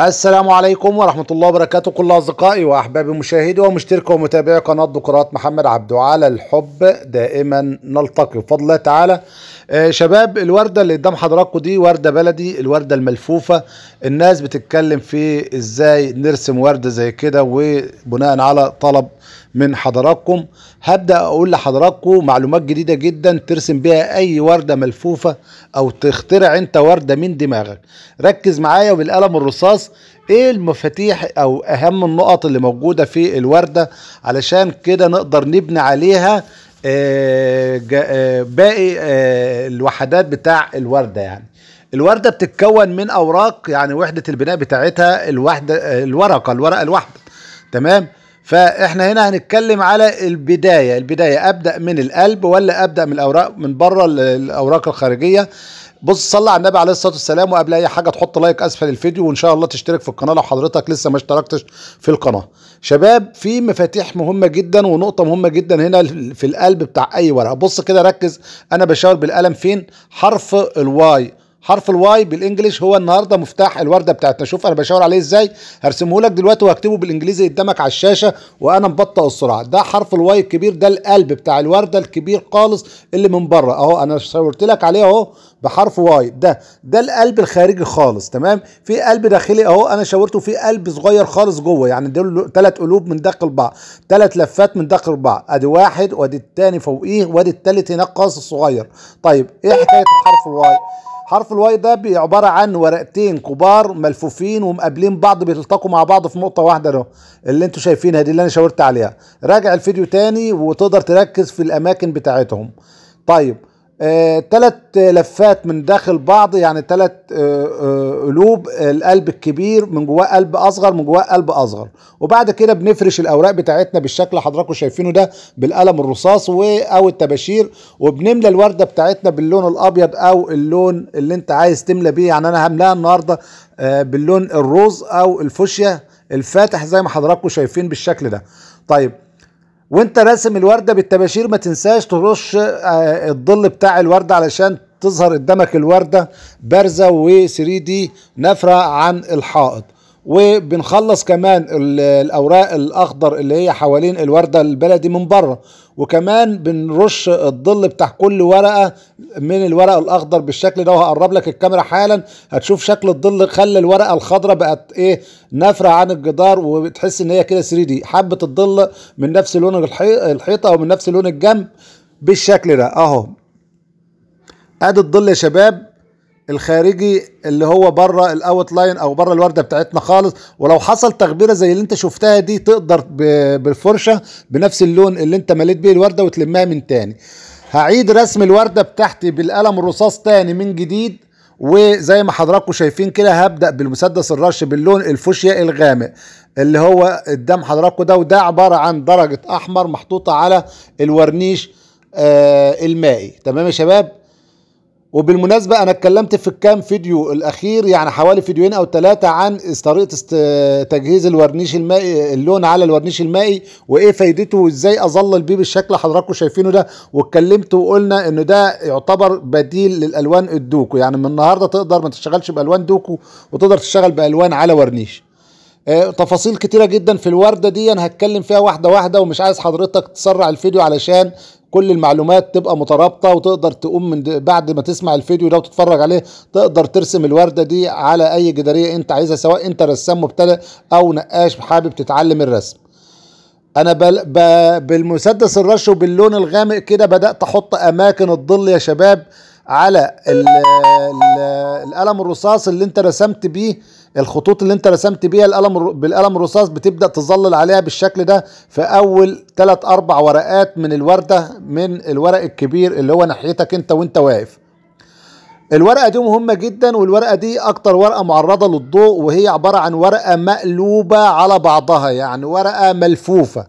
السلام عليكم ورحمة الله وبركاته كل أصدقائي وأحبابي مشاهدي ومشتركي ومتابعي قناة دكرات محمد عبدو على الحب دائما نلتقي بفضل الله تعالى آه شباب الوردة اللي قدام حضراتكم دي وردة بلدي الوردة الملفوفة الناس بتتكلم في إزاي نرسم وردة زي كده وبناء على طلب من حضراتكم هبدأ أقول لحضراتكم معلومات جديدة جدا ترسم بيها أي وردة ملفوفة أو تخترع أنت وردة من دماغك ركز معايا بالقلم الرصاص إيه المفاتيح أو أهم النقط اللي موجودة في الوردة علشان كده نقدر نبني عليها آه، آه، باقي آه، الوحدات بتاع الوردة يعني الوردة بتتكون من أوراق يعني وحدة البناء بتاعتها الوحدة الورقة الورقة الواحدة تمام فاحنا هنا هنتكلم على البدايه البدايه ابدا من القلب ولا ابدا من الاوراق من بره الاوراق الخارجيه بص صلى على النبي عليه الصلاه والسلام وقبل اي حاجه تحط لايك اسفل الفيديو وان شاء الله تشترك في القناه لو حضرتك لسه ما اشتركتش في القناه شباب في مفاتيح مهمه جدا ونقطه مهمه جدا هنا في القلب بتاع اي ورقه بص كده ركز انا بشاور بالقلم فين حرف الواي حرف الواي بالانجلش هو النهارده مفتاح الورده بتاعتنا شوف انا بشاور عليه ازاي هرسمه لك دلوقتي وهكتبه بالانجليزي قدامك على الشاشه وانا مبطئ السرعه ده حرف الواي الكبير ده القلب بتاع الورده الكبير خالص اللي من بره اهو انا صورت لك عليه اهو بحرف واي ده ده القلب الخارجي خالص تمام في قلب داخلي اهو انا شاورته في قلب صغير خالص جوه يعني دول ثلاث قلوب من داخل بعض ثلاث لفات من داخل بعض ادي واحد وادي الثاني فوقيه وادي الثالث هناك خالص صغير طيب ايه حكايه حرف الواي حرف الواي ده عبارة عن ورقتين كبار ملفوفين ومقابلين بعض بيلتقوا مع بعض في نقطة واحدة اهو اللي انتوا شايفينها دي اللي انا شاورت عليها راجع الفيديو تاني وتقدر تركز في الاماكن بتاعتهم طيب ثلاث آه، لفات من داخل بعض يعني ثلاث آه، آه، قلوب القلب الكبير من جواه قلب اصغر من جواه قلب اصغر وبعد كده بنفرش الاوراق بتاعتنا بالشكل اللي حضراتكم شايفينه ده بالقلم الرصاص او الطباشير وبنملى الورده بتاعتنا باللون الابيض او اللون اللي انت عايز تملى بيه يعني انا هملاها النهارده باللون الروز او الفوشيا الفاتح زي ما حضراتكم شايفين بالشكل ده طيب وانت راسم الورده بالطباشير ما تنساش ترش آه، الظل بتاع الورده علشان تظهر قدامك الورده بارزه و 3 دي نافره عن الحائط وبنخلص كمان الاوراق الاخضر اللي هي حوالين الورده البلدي من بره وكمان بنرش الظل بتاع كل ورقه من الورق الاخضر بالشكل ده وهقرب لك الكاميرا حالا هتشوف شكل الظل خلى الورقه الخضراء بقت ايه نافره عن الجدار وبتحس ان هي كده 3 دي حبه الظل من نفس لون الحيطه او من نفس لون الجنب بالشكل ده اهو ادي الظل يا شباب الخارجي اللي هو بره الاوت لاين او بره الورده بتاعتنا خالص ولو حصل تغبيره زي اللي انت شفتها دي تقدر بالفرشه بنفس اللون اللي انت مليت بيه الورده وتلمها من تاني هعيد رسم الورده بتاعتي بالقلم الرصاص تاني من جديد وزي ما حضراتكم شايفين كده هبدا بالمسدس الرش باللون الفوشيا الغامق اللي هو قدام حضراتكم ده وده عباره عن درجه احمر محطوطه على الورنيش آه المائي تمام يا شباب وبالمناسبة أنا اتكلمت في الكام فيديو الأخير يعني حوالي فيديوين أو ثلاثة عن طريقة تجهيز الورنيش المائي اللون على الورنيش المائي وإيه فايدته وإزاي أظلل بيه بالشكل حضراتكم شايفينه ده واتكلمت وقلنا إنه ده يعتبر بديل للألوان الدوكو يعني من النهاردة تقدر ما تشتغلش بألوان دوكو وتقدر تشتغل بألوان على ورنيش آه، تفاصيل كتيرة جدا في الوردة دي أنا هتكلم فيها واحدة واحدة ومش عايز حضرتك تسرع الفيديو علشان كل المعلومات تبقى مترابطة وتقدر تقوم من بعد ما تسمع الفيديو ده وتتفرج عليه تقدر ترسم الوردة دي على أي جدارية أنت عايزها سواء أنت رسام مبتدئ أو نقاش حابب تتعلم الرسم انا بل ب... بالمسدس الرش وباللون الغامق كده بدات احط اماكن الظل يا شباب على ال... ال... القلم الرصاص اللي انت رسمت بيه الخطوط اللي انت رسمت بيها القلم بالقلم الرصاص بتبدا تظلل عليها بالشكل ده في اول ثلاث اربع ورقات من الورده من الورق الكبير اللي هو ناحيتك انت وانت واقف الورقه دي مهمه جدا والورقه دي اكتر ورقه معرضه للضوء وهي عباره عن ورقه مقلوبه على بعضها يعني ورقه ملفوفه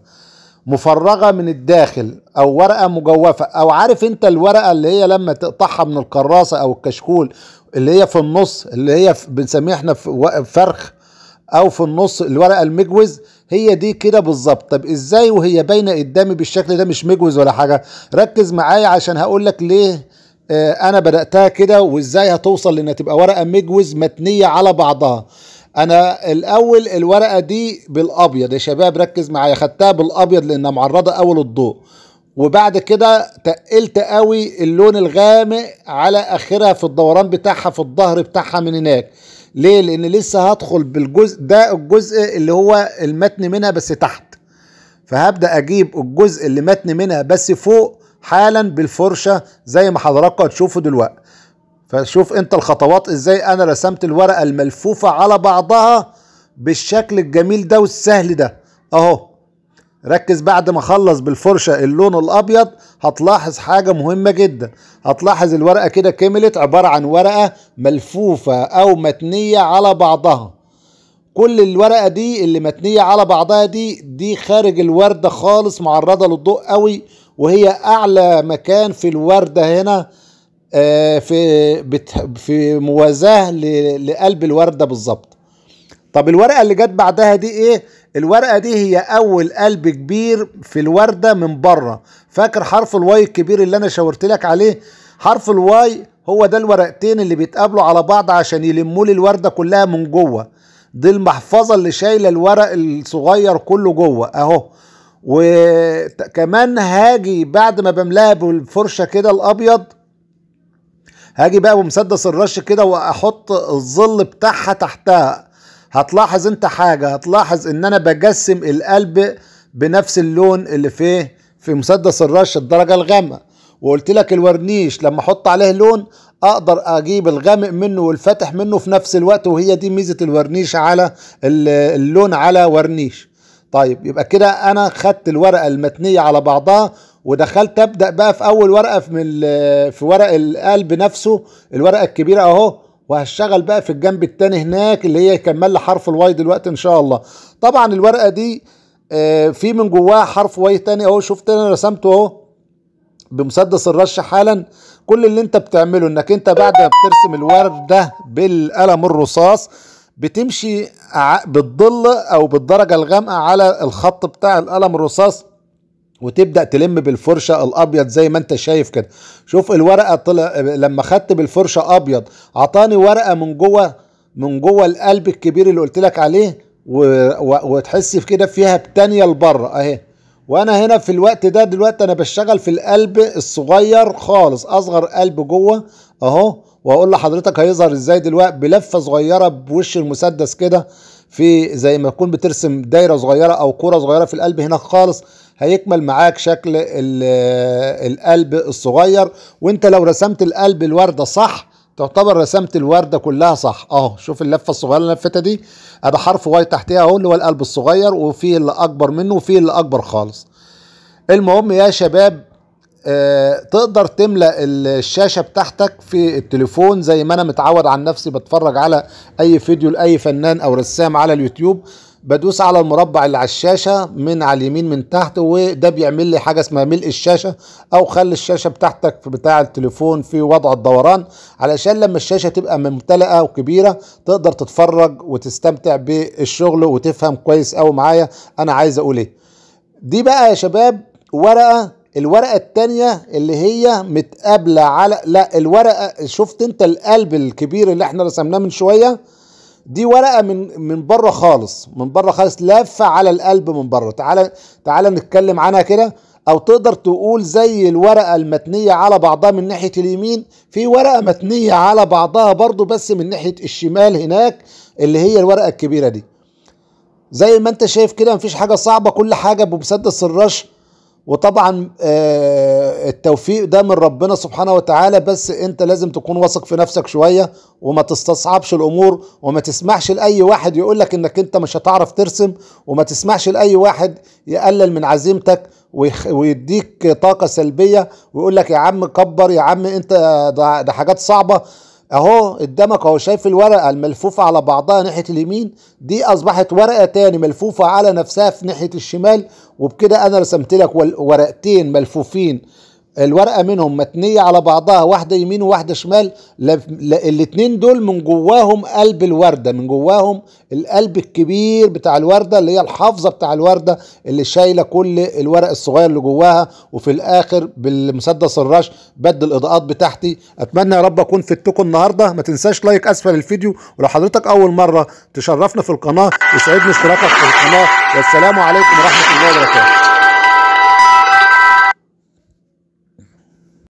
مفرغه من الداخل او ورقه مجوفه او عارف انت الورقه اللي هي لما تقطعها من الكراسه او الكشكول اللي هي في النص اللي هي بنسميها احنا فرخ او في النص الورقه المجوز هي دي كده بالظبط طب ازاي وهي باينه قدامي بالشكل ده مش مجوز ولا حاجه ركز معايا عشان هقول لك ليه آه، انا بداتها كده وازاي هتوصل لانها تبقى ورقه مجوز متنيه على بعضها انا الاول الورقه دي بالابيض يا شباب ركز معايا خدتها بالابيض لانها معرضه اول الضوء وبعد كده تقلت قوي اللون الغامق على اخرها في الدوران بتاعها في الظهر بتاعها من هناك ليه لان لسه هدخل بالجزء ده الجزء اللي هو المتن منها بس تحت فهبدا اجيب الجزء اللي متن منها بس فوق حالا بالفرشه زي ما حضراتكم هتشوفوا دلوقتي فشوف انت الخطوات ازاي انا رسمت الورقة الملفوفة على بعضها بالشكل الجميل ده والسهل ده اهو ركز بعد ما اخلص بالفرشة اللون الابيض هتلاحظ حاجة مهمة جدا هتلاحظ الورقة كده كملت عبارة عن ورقة ملفوفة او متنية على بعضها كل الورقة دي اللي متنية على بعضها دي دي خارج الوردة خالص معرضة للضوء قوي وهي اعلى مكان في الوردة هنا آه، في في موازاه لقلب الورده بالظبط طب الورقه اللي جت بعدها دي ايه الورقه دي هي اول قلب كبير في الورده من بره فاكر حرف الواي الكبير اللي انا شاورت لك عليه حرف الواي هو ده الورقتين اللي بيتقابلوا على بعض عشان يلموا لي الورده كلها من جوه دي المحفظه اللي شايله الورق الصغير كله جوه اهو وكمان هاجي بعد ما بملاها بالفرشه كده الابيض هاجي بقى بمسدس الرش كده واحط الظل بتاعها تحتها هتلاحظ انت حاجه هتلاحظ ان انا بجسم القلب بنفس اللون اللي فيه في مسدس الرش الدرجه الغامقه وقلت لك الورنيش لما احط عليه لون اقدر اجيب الغامق منه والفاتح منه في نفس الوقت وهي دي ميزه الورنيش على اللون على ورنيش طيب يبقى كده انا خدت الورقه المتنيه على بعضها ودخلت ابدا بقى في اول ورقه في في ورق القلب نفسه الورقه الكبيره اهو وهشتغل بقى في الجنب الثاني هناك اللي هي يكمل حرف الواي دلوقتي ان شاء الله طبعا الورقه دي آه، في من جواها حرف واي ثاني اهو شفت انا رسمته اهو بمسدس الرش حالا كل اللي انت بتعمله انك انت بعد ما بترسم الورده بالقلم الرصاص بتمشي بالظل او بالدرجه الغامقه على الخط بتاع القلم الرصاص وتبدا تلم بالفرشه الابيض زي ما انت شايف كده شوف الورقه طلع لما خدت بالفرشه ابيض اعطاني ورقه من جوه من جوه القلب الكبير اللي قلت لك عليه و... و... وتحس في كده فيها بتانيه لبره اهي وانا هنا في الوقت ده دلوقتي انا بشتغل في القلب الصغير خالص اصغر قلب جوه اهو واقول لحضرتك هيظهر ازاي دلوقتي بلفه صغيره بوش المسدس كده في زي ما تكون بترسم دايره صغيره او كوره صغيره في القلب هنا خالص هيكمل معاك شكل القلب الصغير وانت لو رسمت القلب الوردة صح تعتبر رسمت الوردة كلها صح اهو شوف اللفة الصغيرة اللفتة دي ادي حرف واي تحتها اهو اللي هو القلب الصغير وفيه اللي اكبر منه وفيه اللي اكبر خالص المهم يا شباب آه تقدر تملأ الشاشة بتاعتك في التليفون زي ما انا متعود عن نفسي بتفرج على اي فيديو لأي فنان او رسام على اليوتيوب بدوس على المربع اللي على الشاشة من على اليمين من تحت وده بيعمل لي حاجة اسمها ملء الشاشة او خلي الشاشة بتاعتك بتاع التليفون في وضع الدوران علشان لما الشاشة تبقى ممتلئة وكبيرة تقدر تتفرج وتستمتع بالشغل وتفهم كويس قوي معايا انا عايز اقول ايه دي بقى يا شباب ورقة الورقة التانية اللي هي متقابلة على لا الورقة شفت انت القلب الكبير اللي احنا رسمناه من شوية دي ورقه من من بره خالص من بره خالص لافه على القلب من بره تعالى تعالى نتكلم عنها كده او تقدر تقول زي الورقه المتنيه على بعضها من ناحيه اليمين في ورقه متنيه على بعضها برضو بس من ناحيه الشمال هناك اللي هي الورقه الكبيره دي زي ما انت شايف كده مفيش حاجه صعبه كل حاجه بمسدس الرش وطبعا آه، التوفيق ده من ربنا سبحانه وتعالى بس انت لازم تكون واثق في نفسك شوية وما تستصعبش الامور وما تسمحش لاي واحد يقولك انك انت مش هتعرف ترسم وما تسمحش لاي واحد يقلل من عزيمتك ويديك طاقة سلبية ويقولك يا عم كبر يا عم انت ده حاجات صعبة اهو قدامك اهو شايف الورقه الملفوفه على بعضها ناحيه اليمين دي اصبحت ورقه تاني ملفوفه على نفسها في ناحيه الشمال وبكده انا رسمت لك ورقتين ملفوفين الورقه منهم متنيه على بعضها واحده يمين وواحده شمال الاتنين دول من جواهم قلب الورده من جواهم القلب الكبير بتاع الورده اللي هي الحافظه بتاع الورده اللي شايله كل الورق الصغير اللي جواها وفي الاخر بالمسدس الرش بدل الاضاءات بتاعتي اتمنى يا رب اكون فدتكم النهارده ما تنساش لايك اسفل الفيديو ولو حضرتك اول مره تشرفنا في القناه يسعدني اشتراكك في القناه والسلام عليكم ورحمه الله وبركاته